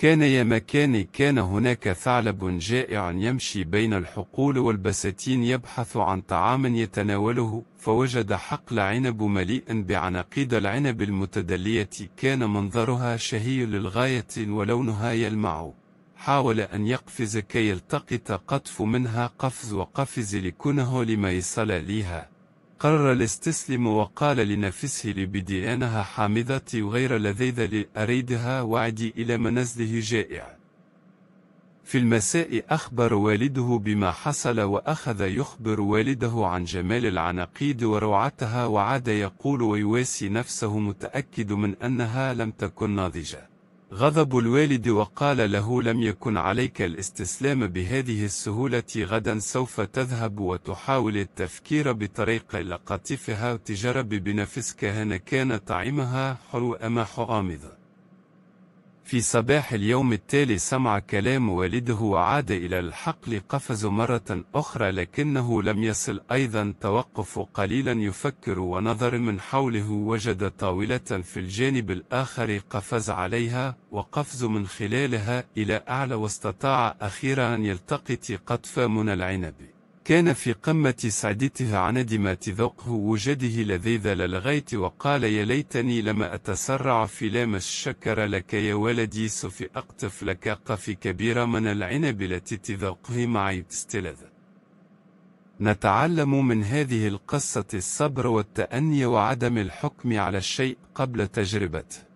كان يا مكان كان هناك ثعلب جائع يمشي بين الحقول والبساتين يبحث عن طعام يتناوله فوجد حقل عنب مليء بعناقيد العنب المتدلية كان منظرها شهي للغاية ولونها يلمع حاول أن يقفز كي يلتقط قطف منها قفز وقفز لكنه لما يصل ليها قرر الاستسلم وقال لنفسه لبدي أنها حامضتي وغير لذيذة أريدها وعدي إلى منزله جائع في المساء أخبر والده بما حصل وأخذ يخبر والده عن جمال العناقيد وروعتها وعاد يقول ويواسي نفسه متأكد من أنها لم تكن ناضجة غضب الوالد وقال له لم يكن عليك الاستسلام بهذه السهولة غدا سوف تذهب وتحاول التفكير بطريقة لقطفها وتجرب بنفسك هنا كان طعمها حلو أم حامض في صباح اليوم التالي سمع كلام والده وعاد إلى الحقل قفز مرة أخرى لكنه لم يصل أيضا توقف قليلا يفكر ونظر من حوله وجد طاولة في الجانب الآخر قفز عليها وقفز من خلالها إلى أعلى واستطاع أخيرا أن يلتقط قطف من العنب كان في قمة سعادته ما تذوقه وجده لذيذ للغاية وقال يا ليتني لم أتسرع في لام الشكر لك يا ولدي سوف أقطف لك قف كبيرة من العنب التي تذوقه معي تستلذ نتعلم من هذه القصة الصبر والتأني وعدم الحكم على الشيء قبل تجربته